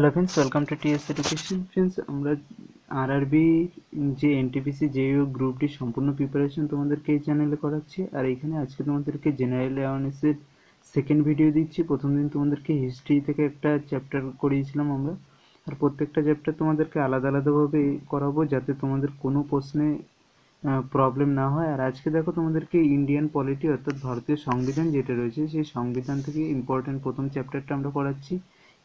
hello friends welcome to TS education friends আমরা RRB যে NTPC যে গ্রুপটি সম্পূর্ণ প্রিপারেশন তোমাদেরকে এই চ্যানেলে করাচ্ছি আর এখানে আজকে তোমাদেরকে জেনারেল অ্যাওয়ারনেসের সেকেন্ড ভিডিও দিচ্ছি প্রথম দিন তোমাদেরকে হিস্ট্রি থেকে একটা চ্যাপ্টার করিয়েছিলাম আমরা আর প্রত্যেকটা চ্যাপ্টার তোমাদেরকে আলাদা আলাদাভাবে করাবো যাতে তোমাদের কোনো প্রশ্নে প্রবলেম না হয় আর আজকে দেখো তোমাদেরকে ইন্ডিয়ান পলিটি অর্থাৎ ভারতীয় সংবিধান যেটা রয়েছে সেই সংবিধান থেকে ইম্পর্টেন্ট প্রথম চ্যাপ্টারটা আমরা করাচ্ছি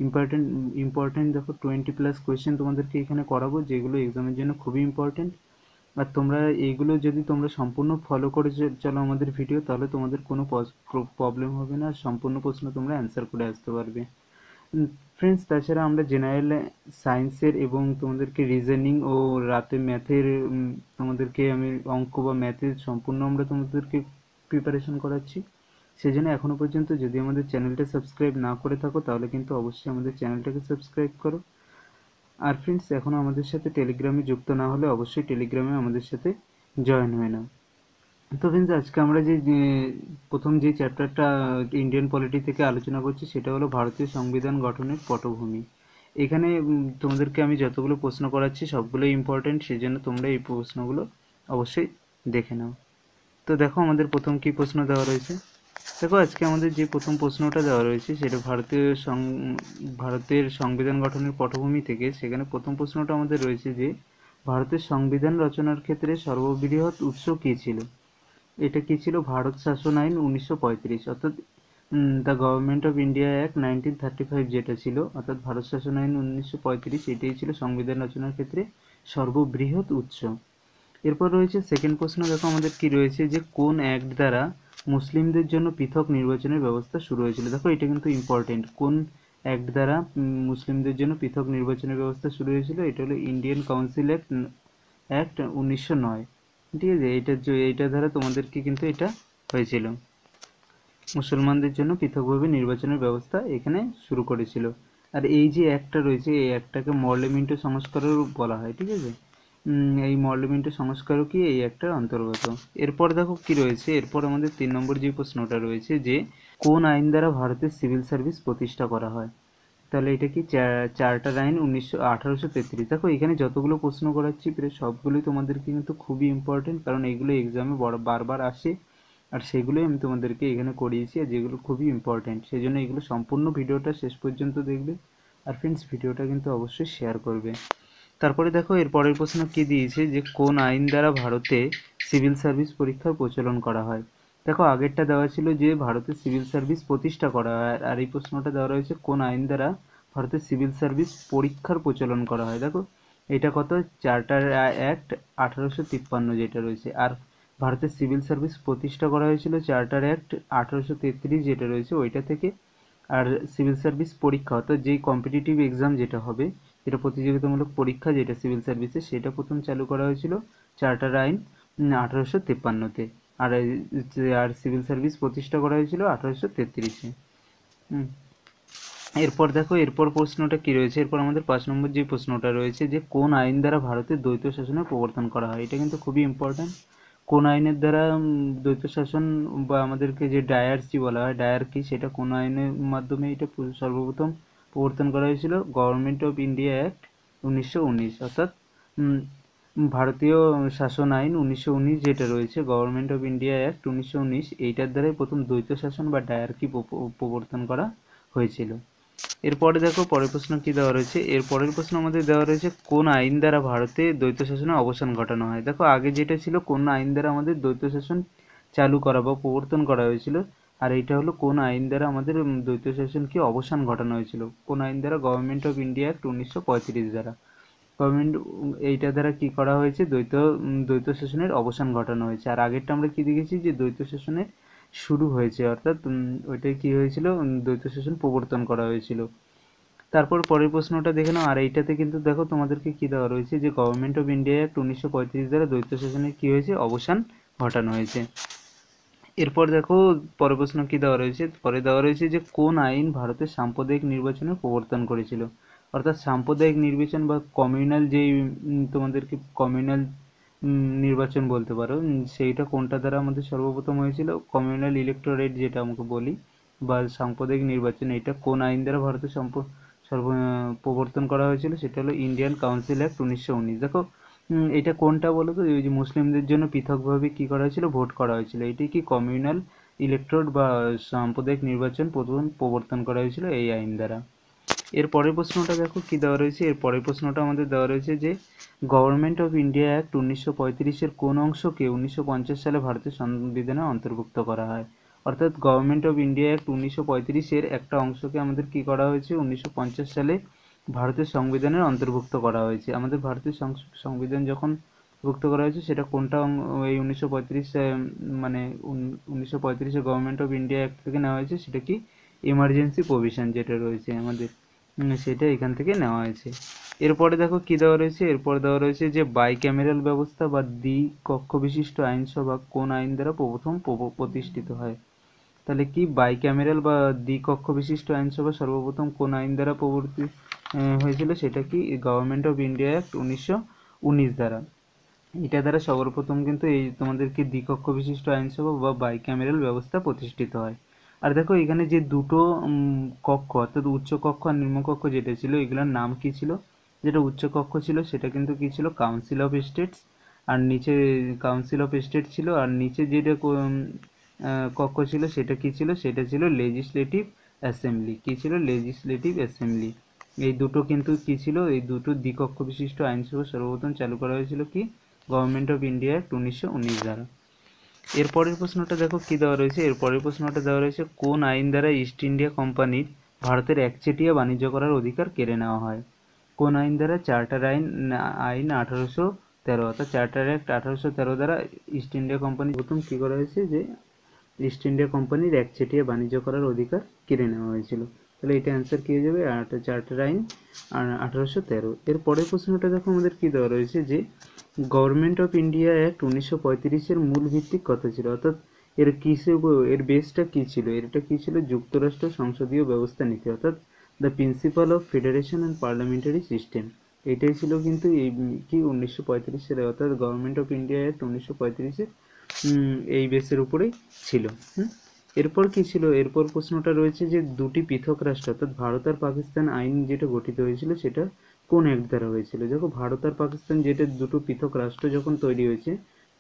ইম্পর্টেন্ট ইম্পর্টেন্ট দেখো টোয়েন্টি প্লাস কোয়েশ্চেন তোমাদেরকে এখানে করাবো যেগুলো এক্সামের জন্য খুবই ইম্পর্টেন্ট আর তোমরা এইগুলো যদি তোমরা সম্পূর্ণ ফলো করে চলো আমাদের ভিডিও তাহলে তোমাদের কোনো প্রবলেম হবে না সম্পূর্ণ প্রশ্ন তোমরা অ্যান্সার করে আসতে পারবে ফ্রেন্ডস তাছাড়া আমরা জেনারেল সায়েন্সের এবং তোমাদেরকে রিজনিং ও রাতে ম্যাথের তোমাদেরকে আমি অঙ্ক বা ম্যাথের সম্পূর্ণ আমরা তোমাদেরকে প্রিপারেশন করাচ্ছি সেজন্য এখনও পর্যন্ত যদি আমাদের চ্যানেলটা সাবস্ক্রাইব না করে থাকো তাহলে কিন্তু অবশ্যই আমাদের চ্যানেলটাকে সাবস্ক্রাইব করো আর ফ্রেন্ডস এখনও আমাদের সাথে টেলিগ্রামে যুক্ত না হলে অবশ্যই টেলিগ্রামে আমাদের সাথে জয়েন হয়ে নাও তো ফ্রেন্ডস আজকে আমরা যে প্রথম যে চ্যাপ্টারটা ইন্ডিয়ান পলিটি থেকে আলোচনা করছি সেটা হলো ভারতীয় সংবিধান গঠনের পটভূমি এখানে তোমাদেরকে আমি যতগুলো প্রশ্ন করাচ্ছি সবগুলো ইম্পর্টেন্ট সেই জন্য তোমরা এই প্রশ্নগুলো অবশ্যই দেখে নাও তো দেখো আমাদের প্রথম কি প্রশ্ন দেওয়া রয়েছে দেখো আজকে আমাদের যে প্রথম প্রশ্নটা দেওয়া রয়েছে সেটা ভারতীয় ভারতের সংবিধান গঠনের পটভূমি থেকে সেখানে প্রথম প্রশ্নটা আমাদের রয়েছে যে ভারতের সংবিধান রচনার ক্ষেত্রে সর্ববৃহৎ উৎস কী ছিল এটা কী ছিল ভারত শাসন আইন উনিশশো অর্থাৎ the government of India act nineteen thirty five যেটা ছিল অর্থাৎ ভারত শাসন আইন উনিশশো পঁয়ত্রিশ এটাই ছিল সংবিধান রচনার ক্ষেত্রে সর্ববৃহৎ উৎস এরপর রয়েছে সেকেন্ড প্রশ্ন দেখো আমাদের কি রয়েছে যে কোন অ্যাক্ট দ্বারা মুসলিমদের জন্য পৃথক নির্বাচনের ব্যবস্থা শুরু হয়েছিল দেখো এটা কিন্তু ইম্পর্টেন্ট কোন অ্যাক্ট দ্বারা মুসলিমদের জন্য পৃথক নির্বাচনের ব্যবস্থা শুরু হয়েছিল এটা হলো ইন্ডিয়ান কাউন্সিল অ্যাক্ট অ্যাক্ট উনিশশো নয় ঠিক আছে এটার এইটা দ্বারা তোমাদেরকে কিন্তু এটা হয়েছিল মুসলমানদের জন্য পৃথকভাবে নির্বাচনের ব্যবস্থা এখানে শুরু করেছিল আর এই যে একটা রয়েছে এই অ্যাক্টটাকে মর্লেমিন্টো সংস্কারের বলা হয় ঠিক আছে এই মডেলমেন্ট সংস্কার কি এই একটার অন্তর্গত এরপর দেখো কি রয়েছে এরপর আমাদের তিন নম্বর যে প্রশ্নটা রয়েছে যে কোন আইন দ্বারা ভারতের সিভিল সার্ভিস প্রতিষ্ঠা করা হয় তাহলে এটা কি চার্টার আইন উনিশশো আঠারোশো তেত্রিশ দেখো এখানে যতগুলো প্রশ্ন করাচ্ছি প্রায় সবগুলোই তোমাদেরকে কিন্তু খুবই ইম্পর্টেন্ট কারণ এগুলো এক্সামে বারবার আসে আর সেগুলোই আমি তোমাদেরকে এখানে করিয়েছি আর যেগুলো খুবই ইম্পর্টেন্ট সেই জন্য এগুলো সম্পূর্ণ ভিডিওটা শেষ পর্যন্ত দেখবে আর ফ্রেন্ডস ভিডিওটা কিন্তু অবশ্যই শেয়ার করবে তারপরে দেখো এর পরের প্রশ্ন কি দিয়েছে যে কোন আইন দ্বারা ভারতে সিভিল সার্ভিস পরীক্ষার প্রচলন করা হয় দেখো আগেরটা দেওয়া ছিল যে ভারতে সিভিল সার্ভিস প্রতিষ্ঠা করা হয় আর এই প্রশ্নটা দেওয়া রয়েছে কোন আইন দ্বারা ভারতে সিভিল সার্ভিস পরীক্ষার প্রচলন করা হয় দেখো এটা কত চার্টার অ্যাক্ট আঠারোশো তিপ্পান্ন যেটা রয়েছে আর ভারতের সিভিল সার্ভিস প্রতিষ্ঠা করা হয়েছিল চার্টার অ্যাক্ট আঠারোশো তেত্রিশ যেটা রয়েছে ওইটা থেকে আর সিভিল সার্ভিস পরীক্ষা অর্থাৎ যেই কম্পিটিটিভ এক্সাম যেটা হবে যেটা প্রতিযোগিতামূলক পরীক্ষা যেটা সিভিল সার্ভিসে সেটা প্রথম চালু করা হয়েছিল চার্টার আইন আঠারোশো তিপ্পান্নতে আর আর সিভিল সার্ভিস প্রতিষ্ঠা করা হয়েছিল আঠারোশো তেত্রিশে এরপর দেখো এরপর প্রশ্নটা কি রয়েছে এরপর আমাদের পাঁচ নম্বর যে প্রশ্নটা রয়েছে যে কোন আইন দ্বারা ভারতের দ্বৈত শাসনের প্রবর্তন করা হয় এটা কিন্তু খুবই ইম্পর্ট্যান্ট কোন আইনের দ্বারা দ্বৈত শাসন বা আমাদেরকে যে ডায়ার্সি বলা হয় ডায়ার কি সেটা কোন আইনের মাধ্যমে এটা সর্বপ্রথম প্রবর্তন করা হয়েছিল গভর্নমেন্ট অফ ইন্ডিয়া অ্যাক্ট উনিশশো অর্থাৎ ভারতীয় শাসন আইন উনিশশো যেটা রয়েছে গভর্নমেন্ট অফ ইন্ডিয়া অ্যাক্ট উনিশশো এইটার দ্বারাই প্রথম দ্বৈত শাসন বা ডায়ারকি প্রবর্তন করা হয়েছিল এরপরে দেখো পরের প্রশ্ন কি দেওয়া রয়েছে এর পরের প্রশ্ন আমাদের দেওয়া রয়েছে কোন আইন দ্বারা ভারতে দ্বৈত শাসনের অবসান ঘটানো হয় দেখো আগে যেটা ছিল কোন আইন দ্বারা আমাদের দ্বৈত শাসন চালু করা বা প্রবর্তন করা হয়েছিল আর এইটা হলো কোন আইন দ্বারা আমাদের দ্বৈত শাসনকে অবসান ঘটানো হয়েছিল কোন আইন দ্বারা গভর্নমেন্ট অফ ইন্ডিয়া অ্যাক্ট উনিশশো দ্বারা গভর্নমেন্ট এইটা দ্বারা কি করা হয়েছে দ্বৈত দ্বৈত শাসনের অবসান ঘটানো হয়েছে আর আগেরটা আমরা কি দেখেছি যে দ্বৈত শাসনের শুরু হয়েছে অর্থাৎ ওইটাই কি হয়েছিল দ্বৈত শাসন প্রবর্তন করা হয়েছিল তারপর পরের প্রশ্নটা দেখে নাও আর এইটাতে কিন্তু দেখো তোমাদেরকে কি দেওয়া রয়েছে যে গভর্নমেন্ট অফ ইন্ডিয়া অ্যাক্ট উনিশশো পঁয়ত্রিশ দ্বারা দ্বৈত শাসনের কি হয়েছে অবসান ঘটানো হয়েছে এরপর দেখো পরের প্রশ্ন কি দেওয়া রয়েছে পরে দেওয়া রয়েছে যে কোন আইন ভারতের সাম্প্রদায়িক নির্বাচনে প্রবর্তন করেছিল অর্থাৎ সাম্প্রদায়িক নির্বাচন বা কমিউনাল যেই তোমাদেরকে কমিউনাল নির্বাচন বলতে পারো সেইটা কোনটা দ্বারা আমাদের সর্বপ্রথম হয়েছিল কমিউনাল ইলেকটোরেট যেটা আমাকে বলি বা সাম্প্রদায়িক নির্বাচন এটা কোন আইন দ্বারা ভারতের সম্প সর্ব প্রবর্তন করা হয়েছিল সেটা হলো ইন্ডিয়ান কাউন্সিল অ্যাক্ট উনিশশো উনিশ দেখো এটা কোনটা বলো তো ওই যে মুসলিমদের জন্য পৃথকভাবে কি করা হয়েছিল ভোট করা হয়েছিল এটি কি কমিউনাল ইলেকট্রোড বা সাম্প্রদায়িক নির্বাচন প্রথম প্রবর্তন করা হয়েছিল এই আইন দ্বারা এর পরের প্রশ্নটা দেখো কি দেওয়া রয়েছে এর পরের প্রশ্নটা আমাদের দেওয়া রয়েছে যে গভর্নমেন্ট অফ ইন্ডিয়া অ্যাক্ট উনিশশো পঁয়ত্রিশের কোন অংশকে উনিশশো সালে ভারতের সংবিধানে অন্তর্ভুক্ত করা হয় অর্থাৎ গভর্নমেন্ট অফ ইন্ডিয়া অ্যাক্ট উনিশশো পঁয়ত্রিশের একটা অংশকে আমাদের কি করা হয়েছে উনিশশো সালে ভারতের সংবিধানের অন্তর্ভুক্ত করা হয়েছে আমাদের ভারতের সংবিধান যখন ভুক্ত করা হয়েছে সেটা কোনটা এই উনিশশো পঁয়ত্রিশ মানে উনিশশো পঁয়ত্রিশে গভর্নমেন্ট অফ ইন্ডিয়া অ্যাক্ট থেকে নেওয়া হয়েছে সেটা কি ইমার্জেন্সি প্রভিশন যেটা রয়েছে আমাদের সেটা এখান থেকে নেওয়া হয়েছে এরপরে দেখো কী দেওয়া রয়েছে এরপর দেওয়া রয়েছে যে বাই ক্যামেরাল ব্যবস্থা বা দ্বি কক্ষ বিশিষ্ট আইনসভা কোন আইন দ্বারা প্রথম প্রতিষ্ঠিত হয় তাহলে কি বাইক্যামেরাল বা দ্বিকক্ষ বিশিষ্ট আইনসভা সর্বপ্রথম কোন আইন দ্বারা প্রবর্তিত হয়েছিল সেটা কি গভর্নমেন্ট অফ ইন্ডিয়া অ্যাক্ট উনিশশো উনিশ দ্বারা এটা দ্বারা সর্বপ্রথম কিন্তু এই তোমাদের কি দ্বিকক্ষ বিশিষ্ট আইনসভা বা বাইক্যামেরাল ব্যবস্থা প্রতিষ্ঠিত হয় আর দেখো এখানে যে দুটো কক্ষ অর্থাৎ উচ্চকক্ষ আর নিম্নকক্ষ যেটা ছিল এগুলোর নাম কি ছিল যেটা উচ্চকক্ষ ছিল সেটা কিন্তু কি ছিল কাউন্সিল অফ স্টেটস আর নিচে কাউন্সিল অফ স্টেট ছিল আর নিচে যেটা কক্ষ ছিল সেটা কি ছিল সেটা ছিল লেজিসলেটিভ অ্যাসেম্বলি কি ছিল লেজিসলেটিভ অ্যাসেম্বলি এই দুটো কিন্তু কি ছিল এই দুটো দ্বিকক্ষ বিশিষ্ট আইনসভা সর্বপ্রথম চালু করা হয়েছিল কি গভর্নমেন্ট অফ ইন্ডিয়া অ্যাক্ট উনিশশো উনিশ দ্বারা এরপরের প্রশ্নটা দেখো কি দেওয়া রয়েছে এরপরের প্রশ্নটা দেওয়া রয়েছে কোন আইন দ্বারা ইস্ট ইন্ডিয়া কোম্পানির ভারতের একচেটিয়া বাণিজ্য করার অধিকার কেড়ে নেওয়া হয় কোন আইন দ্বারা চার্টার আইন আইন আঠারোশো তেরো অর্থাৎ চার্টার অ্যাক্ট আঠারোশো তেরো দ্বারা ইস্ট ইন্ডিয়া কোম্পানি প্রথম কী করা হয়েছে যে ইস্ট ইন্ডিয়া কোম্পানির একচেটিয়া বাণিজ্য করার অধিকার কেড়ে নেওয়া হয়েছিল তাহলে এটা অ্যান্সার কী হয়ে যাবে আট চার্টার আইন আঠারোশো তেরো এর পরের প্রশ্নটা দেখো আমাদের কী দেওয়া রয়েছে যে গভর্নমেন্ট অফ ইন্ডিয়া অ্যাক্ট উনিশশো পঁয়ত্রিশের মূল ভিত্তিক কথা ছিল অর্থাৎ এর কিসে এর বেসটা কী ছিল এটা কী ছিল যুক্তরাষ্ট্র সংসদীয় ব্যবস্থা নীতি অর্থাৎ the principal of federation and parliamentary system এটাই ছিল কিন্তু এই কি উনিশশো পঁয়ত্রিশ সালে অর্থাৎ গভর্নমেন্ট অফ ইন্ডিয়া অ্যাক্ট উনিশশো পঁয়ত্রিশের এই বেসের উপরেই ছিল হুম এরপর কি ছিল এরপর প্রশ্নটা রয়েছে যে দুটি পৃথক রাষ্ট্র অর্থাৎ ভারত আর পাকিস্তান আইন যেটা গঠিত হয়েছিল সেটা কোন অ্যাক্ট দ্বারা হয়েছিল দেখো ভারত আর পাকিস্তান যেটা দুটো পৃথক রাষ্ট্র যখন তৈরি হয়েছে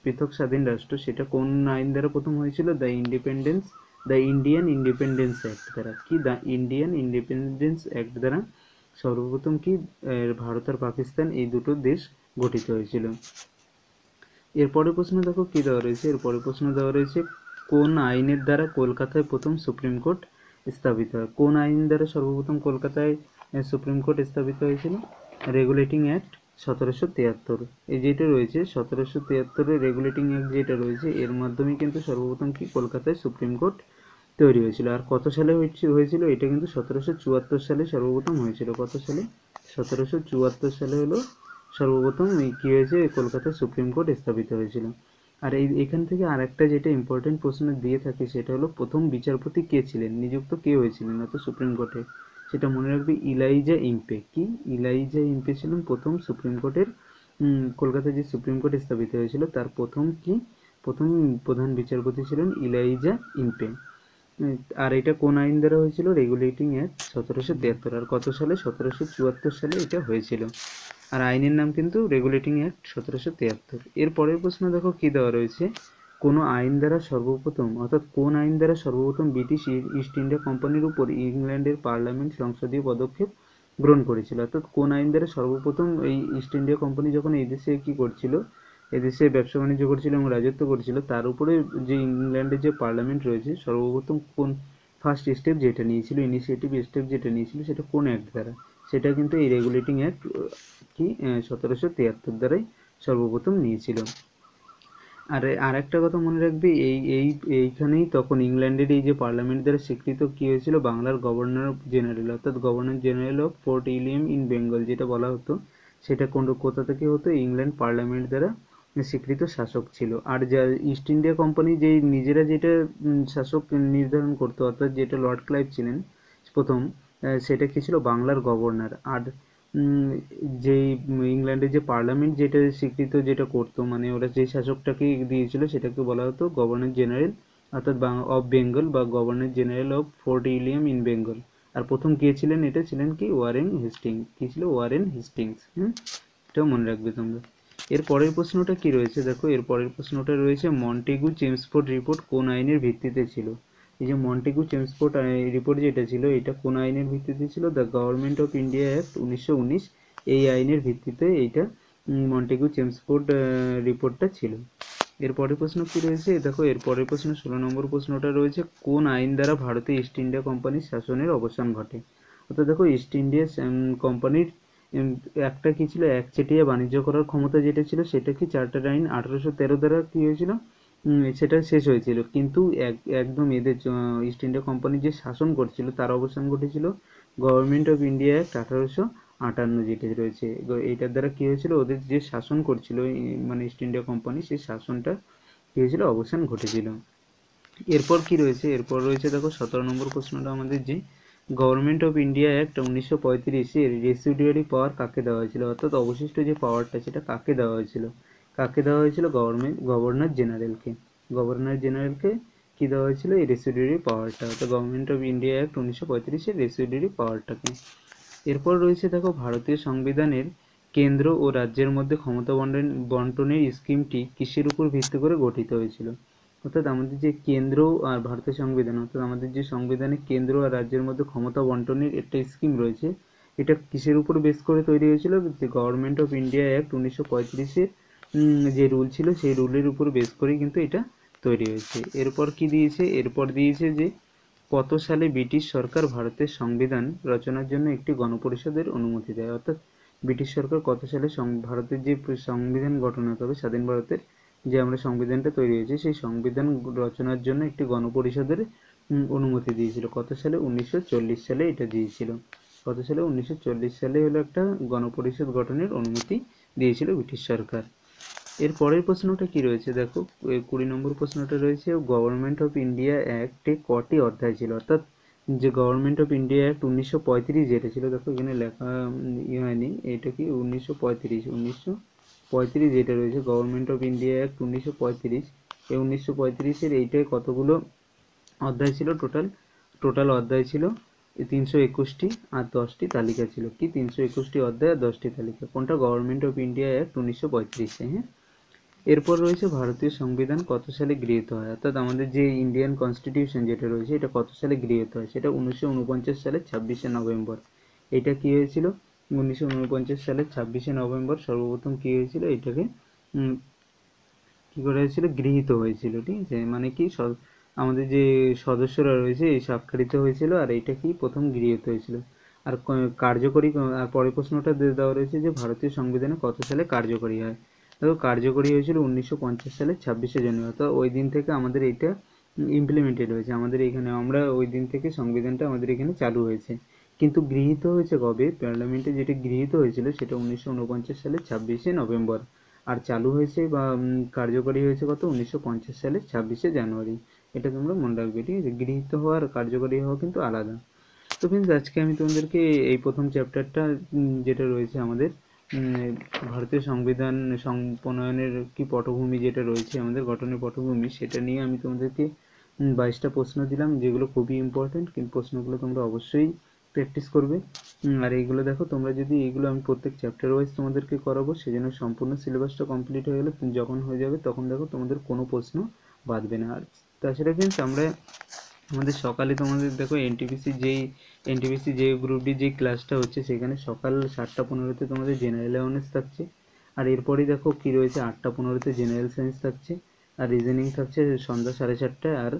পৃথক স্বাধীন রাষ্ট্র সেটা কোন আইন দ্বারা প্রথম হয়েছিল the independence the Indian independence act দ্বারা কি দ্য ইন্ডিয়ান ইন্ডিপেন্ডেন্স অ্যাক্ট দ্বারা সর্বপ্রথম কি ভারত আর পাকিস্তান এই দুটো দেশ গঠিত হয়েছিল এরপরের প্রশ্ন দেখো কী দেওয়া রয়েছে এরপরের প্রশ্ন দেওয়া রয়েছে কোন আইনের দ্বারা কলকাতায় প্রথম সুপ্রিম কোর্ট স্থাপিত হয় কোন আইন দ্বারা সর্বপ্রথম কলকাতায় সুপ্রিম কোর্ট স্থাপিত হয়েছিল রেগুলেটিং অ্যাক্ট সতেরোশো তিয়াত্তর এই যেটা রয়েছে সতেরোশো তিয়াত্তরের রেগুলেটিং অ্যাক্ট যেটা রয়েছে এর মাধ্যমে কিন্তু সর্বপ্রথম কি কলকাতায় সুপ্রিম কোর্ট তৈরি হয়েছিল আর কত সালে হয়েছিল এটা কিন্তু সতেরোশো চুয়াত্তর সালে সর্বপ্রথম হয়েছিল কত সালে সতেরোশো চুয়াত্তর সালে হলো সর্বপ্রথম কী হয়েছে কলকাতা সুপ্রিম কোর্ট স্থাপিত হয়েছিল আর এই এখান থেকে আরেকটা যেটা ইম্পর্টেন্ট প্রশ্ন দিয়ে থাকে সেটা হলো প্রথম বিচারপতি কে ছিলেন নিযুক্ত কে হয়েছিলেন অর্থাৎ সুপ্রিম কোর্টে সেটা মনে রাখবে ইলাইজা ইম্পে কি ইলাইজা ইম্পে ছিলেন প্রথম সুপ্রিম কোর্টের কলকাতায় যে সুপ্রিম কোর্ট স্থাপিত হয়েছিল তার প্রথম কি প্রথম প্রধান বিচারপতি ছিলেন ইলাইজা ইম্পে আর এটা কোন আইন দ্বারা হয়েছিল রেগুলেটিং অ্যাক্ট সতেরোশো তিয়াত্তর আর কত সালে সতেরোশো চুয়াত্তর সালে এটা হয়েছিল আর আইনের নাম কিন্তু রেগুলেটিং অ্যাক্ট সতেরোশো তিয়াত্তর এর পরের প্রশ্ন দেখো কি দেওয়া রয়েছে কোন আইন দ্বারা সর্বপ্রথম অর্থাৎ কোন আইন দ্বারা সর্বপ্রথম ব্রিটিশ ইস্ট ইন্ডিয়া কোম্পানির উপর ইংল্যান্ডের পার্লামেন্ট সংসদীয় পদক্ষেপ গ্রহণ করেছিল অর্থাৎ কোন আইন দ্বারা সর্বপ্রথম এই ইস্ট ইন্ডিয়া কোম্পানি যখন এই দেশে কি করছিল এদেশে ব্যবসা বাণিজ্য করছিল এবং রাজত্ব করছিল তার উপরে যে ইংল্যান্ডের যে পার্লামেন্ট রয়েছে সর্বপ্রথম কোন ফার্স্ট স্টেপ যেটা নিয়েছিল ইনিশিয়েটিভ স্টেপ যেটা নিয়েছিল সেটা কোন অ্যাক্ট দ্বারা সেটা কিন্তু এই রেগুলেটিং অ্যাক্ট কি সতেরোশো তিয়াত্তর দ্বারাই সর্বপ্রথম নিয়েছিল আর আর একটা কথা মনে রাখবে এই এই এইখানেই তখন ইংল্যান্ডের এই যে পার্লামেন্ট দ্বারা স্বীকৃত কী হয়েছিল বাংলার গভর্নর জেনারেল অর্থাৎ governor general of Fort William in Bengal যেটা বলা হতো সেটা কোন কোথা থেকে হতো ইংল্যান্ড পার্লামেন্ট দ্বারা স্বীকৃত শাসক ছিল আর যা ইস্ট ইন্ডিয়া কোম্পানি যে নিজেরা যেটা শাসক নির্ধারণ করতো অর্থাৎ যেটা লর্ড ক্লাইভ ছিলেন প্রথম সেটা কি ছিল বাংলার গভর্নর আর যেই ইংল্যান্ডের যে পার্লামেন্ট যেটা স্বীকৃত যেটা করতো মানে ওরা যে শাসকটাকে দিয়েছিল সেটাকে বলা হতো গভর্নর জেনারেল অর্থাৎ অফ বেঙ্গল বা governor general of Fort William in Bengal আর প্রথম কে ছিলেন এটা ছিলেন কি ওয়ারেন হেস্টিংস কি ছিল ওয়ারেন হেস্টিংস হুম এটাও মনে রাখবে তোমরা এর পরের প্রশ্নটা কি রয়েছে দেখো এর পরের প্রশ্নটা রয়েছে মন্টেগু চেমসফোর্ড রিপোর্ট কোন আইনের ভিত্তিতে ছিল এই যে মন্টেগু চেমস্পোর্ট রিপোর্ট যেটা ছিল এটা কোন আইনের ভিত্তিতে ছিল the government of India act উনিশশো এই আইনের ভিত্তিতে এইটা মন্টেগু চেমস্পোর্ট রিপোর্টটা ছিল এরপরের প্রশ্ন কি রয়েছে দেখো এরপরের প্রশ্ন ষোলো নম্বর প্রশ্নটা রয়েছে কোন আইন দ্বারা ভারতে ইস্ট ইন্ডিয়া কোম্পানির শাসনের অবসান ঘটে অর্থাৎ দেখো ইস্ট ইন্ডিয়া কোম্পানির একটা কি ছিল একচেটিয়া বাণিজ্য করার ক্ষমতা যেটা ছিল সেটা কি চার্টার আইন আঠারোশো তেরো দ্বারা কি হয়েছিল সেটা শেষ হয়েছিল কিন্তু এক একদম এদের ইস্ট ইন্ডিয়া কোম্পানি যে শাসন করছিল তার অবসান ঘটেছিল গভর্নমেন্ট অফ ইন্ডিয়া অ্যাক্ট আঠারোশো আটান্ন যেটি রয়েছে এটার দ্বারা কি হয়েছিল ওদের যে শাসন করছিল মানে ইস্ট ইন্ডিয়া কোম্পানি সেই শাসনটা কি হয়েছিল অবসান ঘটেছিল এরপর কি রয়েছে এরপর রয়েছে দেখো সতেরো নম্বর প্রশ্নটা আমাদের যে গভর্নমেন্ট অফ ইন্ডিয়া অ্যাক্ট উনিশশো পঁয়ত্রিশে রেসিডুয়ারি পাওয়ার কাকে দেওয়া হয়েছিল অর্থাৎ অবশিষ্ট যে পাওয়ারটা সেটা কাকে দেওয়া হয়েছিল কাকে দেওয়া হয়েছিল গভর্নমেন্ট গভর্নর জেনারেলকে গভর্নর জেনারেলকে কী দেওয়া হয়েছিল এই রেসিডিউরি পাওয়ারটা অর্থাৎ গভর্নমেন্ট অফ ইন্ডিয়া অ্যাক্ট উনিশশো পঁয়ত্রিশের রেসিডিউরি পাওয়ারটাকে এরপর রয়েছে দেখো ভারতীয় সংবিধানের কেন্দ্র ও রাজ্যের মধ্যে ক্ষমতা বন্টন বন্টনের স্কিমটি কিসের উপর ভিত্তি করে গঠিত হয়েছিল অর্থাৎ আমাদের যে কেন্দ্র আর ভারতীয় সংবিধান অর্থাৎ আমাদের যে সংবিধানে কেন্দ্র আর রাজ্যের মধ্যে ক্ষমতা বন্টনের একটা স্কিম রয়েছে এটা কিসের উপর বেস করে তৈরি হয়েছিল যে গভর্নমেন্ট অফ ইন্ডিয়া অ্যাক্ট উনিশশো পঁয়ত্রিশের যে রুল ছিল সেই রুলের উপর বেস করে কিন্তু এটা তৈরি হয়েছে এরপর কি দিয়েছে এরপর দিয়েছে যে কত সালে ব্রিটিশ সরকার ভারতের সংবিধান রচনার জন্য একটি গণপরিষদের অনুমতি দেয় অর্থাৎ ব্রিটিশ সরকার কত সালে ভারতের যে সংবিধান গঠন হতে হবে স্বাধীন ভারতের যে আমরা সংবিধানটা তৈরি হয়েছে সেই সংবিধান রচনার জন্য একটি গণপরিষদের অনুমতি দিয়েছিল কত সালে উনিশশো সালে এটা দিয়েছিল কত সালে উনিশশো সালে হলো একটা গণপরিষদ গঠনের অনুমতি দিয়েছিল ব্রিটিশ সরকার এর পরের প্রশ্নটা কি রয়েছে দেখো কুড়ি নম্বর প্রশ্নটা রয়েছে গভর্নমেন্ট অফ ইন্ডিয়া অ্যাক্টে কটি অধ্যায় ছিল অর্থাৎ যে গভর্নমেন্ট অফ ইন্ডিয়া অ্যাক্ট উনিশশো পঁয়ত্রিশ যেটা ছিল দেখো এখানে লেখা ইয়ে হয়নি এটা কি উনিশশো পঁয়ত্রিশ উনিশশো পঁয়ত্রিশ যেটা রয়েছে গভর্নমেন্ট অফ ইন্ডিয়া অ্যাক্ট উনিশশো পঁয়ত্রিশ এই উনিশশো পঁয়ত্রিশের এইটায় কতগুলো অধ্যায় ছিল টোটাল টোটাল অধ্যায় ছিল তিনশো একুশটি আর দশটি তালিকা ছিল কি তিনশো একুশটি অধ্যায় আর দশটি তালিকা কোনটা গভর্নমেন্ট অফ ইন্ডিয়া অ্যাক্ট উনিশশো পঁয়ত্রিশে হ্যাঁ এরপর রয়েছে ভারতীয় সংবিধান কত সালে গৃহীত হয় অর্থাৎ আমাদের যে ইন্ডিয়ান কনস্টিটিউশন যেটা রয়েছে এটা কত সালে গৃহীত হয় সেটা উনিশশো উনপঞ্চাশ সালের ছাব্বিশে নভেম্বর এটা কি হয়েছিল উনিশশো উনপঞ্চাশ সালের ছাব্বিশে নভেম্বর সর্বপ্রথম কি হয়েছিল এটাকে কি করা হয়েছিল গৃহীত হয়েছিল ঠিক আছে মানে কি আমাদের যে সদস্যরা রয়েছে এই স্বাক্ষরিত হয়েছিল আর এটা কি প্রথম গৃহীত হয়েছিল আর কার্যকরী আর পরের প্রশ্নটা দেওয়া রয়েছে যে ভারতীয় সংবিধানে কত সালে কার্যকরী হয় কার্যকরী হয়েছিল উনিশশো সালের ছাব্বিশে জানুয়ারি তো ওই দিন থেকে আমাদের এইটা ইমপ্লিমেন্টেড হয়েছে আমাদের এখানে আমরা ওই দিন থেকে সংবিধানটা আমাদের এখানে চালু হয়েছে কিন্তু গৃহীত হয়েছে কবে পার্লামেন্টে যেটা গৃহীত হয়েছিল সেটা উনিশশো সালের ছাব্বিশে নভেম্বর আর চালু হয়েছে বা কার্যকরী হয়েছে কত উনিশশো সালের ছাব্বিশে জানুয়ারি এটা তোমরা মনে রাখবে ঠিক আছে গৃহীত হওয়ার কার্যকরী হওয়া কিন্তু আলাদা তো ফ্রেন্ডস আজকে আমি তোমাদেরকে এই প্রথম চ্যাপ্টারটা যেটা রয়েছে আমাদের ভারতীয় সংবিধান প্রণয়নের কি পটভূমি যেটা রয়েছে আমাদের গঠনের পটভূমি সেটা নিয়ে আমি তোমাদেরকে বাইশটা প্রশ্ন দিলাম যেগুলো খুবই ইম্পর্ট্যান্ট কিন্তু প্রশ্নগুলো তোমরা অবশ্যই প্র্যাকটিস করবে আর এইগুলো দেখো তোমরা যদি এইগুলো আমি প্রত্যেক চ্যাপ্টার ওয়াইজ তোমাদেরকে করাবো সেজন্য সম্পূর্ণ সিলেবাসটা কমপ্লিট হয়ে গেলে যখন হয়ে যাবে তখন দেখো তোমাদের কোনো প্রশ্ন বাঁধবে না আর তাছাড়া কিন্তু আমরা আমাদের সকালে তোমাদের দেখো এনটিপিসি যেই এনটিপিসি যে গ্রুপ ডি যে ক্লাসটা হচ্ছে সেখানে সকাল সাতটা পনেরোতে তোমাদের জেনারেল অ্যাওয়ারনেস থাকছে আর এরপরেই দেখো কি রয়েছে আটটা পনেরোতে জেনারেল সায়েন্স থাকছে আর রিজনিং থাকছে সন্ধ্যা সাড়ে চারটায় আর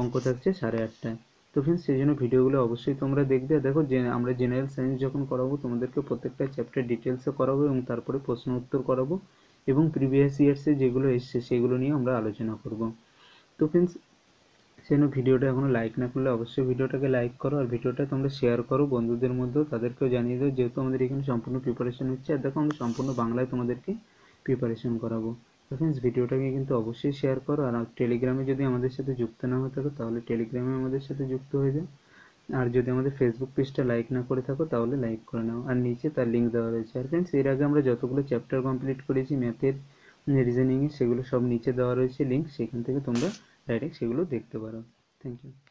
অঙ্ক থাকছে সাড়ে আটটায় তো ফ্রেন্ডস সেই জন্য ভিডিওগুলো অবশ্যই তোমরা দেখবে দেখো যে আমরা জেনারেল সায়েন্স যখন করাবো তোমাদেরকে প্রত্যেকটা চ্যাপ্টার ডিটেলসে করাবো এবং তারপরে প্রশ্ন উত্তর করাবো এবং প্রিভিয়াস ইয়ার্সে যেগুলো এসছে সেগুলো নিয়ে আমরা আলোচনা করব তো ফ্রেন্ডস সেজন্য ভিডিওটা এখনো লাইক না করলে অবশ্যই ভিডিওটাকে লাইক করো আর ভিডিওটা তোমরা শেয়ার করো বন্ধুদের মধ্যেও তাদেরকেও জানিয়ে দাও যেহেতু আমাদের এখানে সম্পূর্ণ প্রিপারেশন হচ্ছে আর দেখো আমি সম্পূর্ণ বাংলায় তোমাদেরকে প্রিপারেশন করাবো তো फ्रेंड्स ভিডিওটাকে কিন্তু অবশ্যই শেয়ার করো আর টেলিগ্রামে যদি আমাদের সাথে যুক্ত না হয়ে থাকো তাহলে টেলিগ্রামে আমাদের সাথে যুক্ত হয়ে যাও আর যদি আমাদের ফেসবুক পেজটা লাইক না করে থাকো তাহলে লাইক করে নাও আর নিচে তার লিঙ্ক দেওয়া রয়েছে আর फ्रेंड्स এর আগে আমরা যতগুলো চ্যাপ্টার কমপ্লিট করেছি ম্যাথের রিজনিংয়ে সেগুলো সব নিচে দেওয়া রয়েছে লিঙ্ক সেখান থেকে তোমরা डायरेक्ट सेगल देखते पो थैंक यू